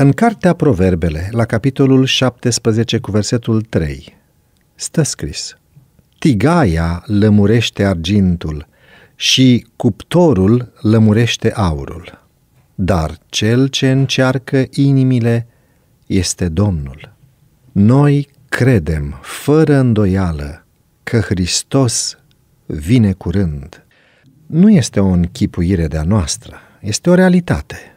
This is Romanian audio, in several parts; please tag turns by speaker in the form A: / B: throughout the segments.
A: În cartea Proverbele, la capitolul 17 cu versetul 3, stă scris Tigaia lămurește argintul și cuptorul lămurește aurul, dar cel ce încearcă inimile este Domnul. Noi credem, fără îndoială, că Hristos vine curând. Nu este o închipuire de-a noastră, este o realitate –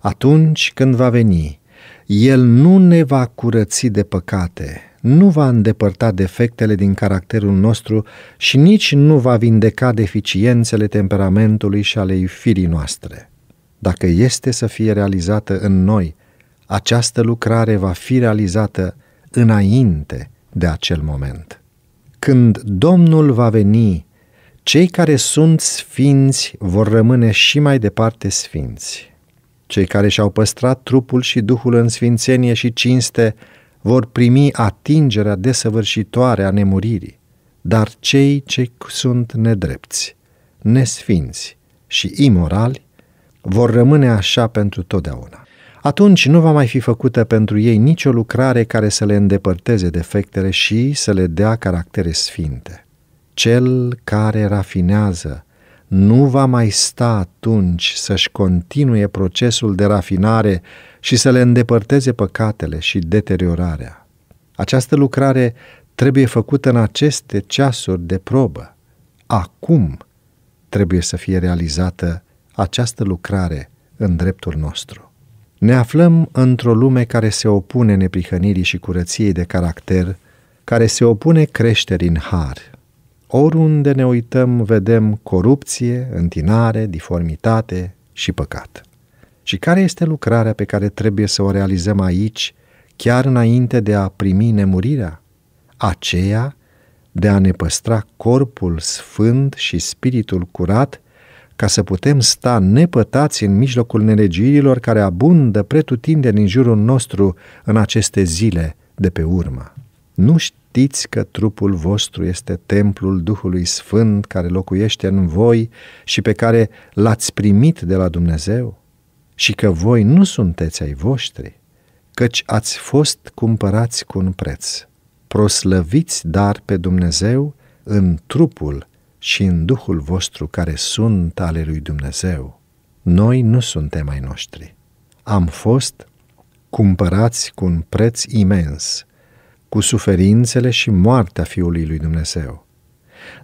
A: atunci când va veni. El nu ne va curăți de păcate, nu va îndepărta defectele din caracterul nostru și nici nu va vindeca deficiențele temperamentului și ale firii noastre. Dacă este să fie realizată în noi, această lucrare va fi realizată înainte de acel moment. Când Domnul va veni, cei care sunt sfinți vor rămâne și mai departe sfinți. Cei care și-au păstrat trupul și duhul în sfințenie și cinste vor primi atingerea desăvârșitoare a nemuririi, dar cei ce sunt nedrepți, nesfinți și imorali vor rămâne așa pentru totdeauna. Atunci nu va mai fi făcută pentru ei nicio lucrare care să le îndepărteze defectele și să le dea caractere sfinte. Cel care rafinează nu va mai sta atunci să-și continue procesul de rafinare și să le îndepărteze păcatele și deteriorarea. Această lucrare trebuie făcută în aceste ceasuri de probă. Acum trebuie să fie realizată această lucrare în dreptul nostru. Ne aflăm într-o lume care se opune neprihănirii și curăției de caracter, care se opune creșterii în har, Oriunde ne uităm, vedem corupție, întinare, diformitate și păcat. Și care este lucrarea pe care trebuie să o realizăm aici, chiar înainte de a primi nemurirea? Aceea de a ne păstra corpul sfânt și spiritul curat, ca să putem sta nepătați în mijlocul nelegiurilor care abundă pretutindeni în jurul nostru în aceste zile de pe urmă. Nu știu știți că trupul vostru este templul Duhului Sfânt care locuiește în voi și pe care l-ați primit de la Dumnezeu și că voi nu sunteți ai voștri, căci ați fost cumpărați cu un preț. Proslăviți dar pe Dumnezeu în trupul și în Duhul vostru care sunt ale lui Dumnezeu. Noi nu suntem ai noștri. Am fost cumpărați cu un preț imens – cu suferințele și moartea Fiului lui Dumnezeu.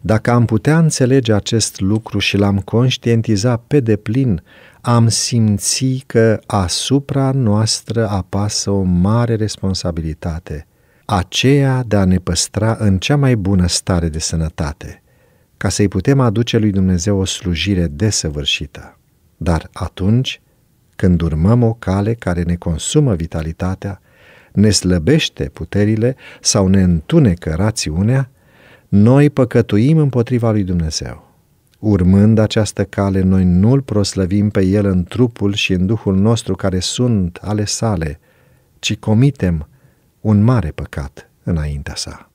A: Dacă am putea înțelege acest lucru și l-am conștientiza pe deplin, am simți că asupra noastră apasă o mare responsabilitate, aceea de a ne păstra în cea mai bună stare de sănătate, ca să-i putem aduce lui Dumnezeu o slujire desăvârșită. Dar atunci, când urmăm o cale care ne consumă vitalitatea, ne slăbește puterile sau ne întunecă rațiunea, noi păcătuim împotriva lui Dumnezeu. Urmând această cale, noi nu-L proslăvim pe El în trupul și în Duhul nostru care sunt ale sale, ci comitem un mare păcat înaintea sa.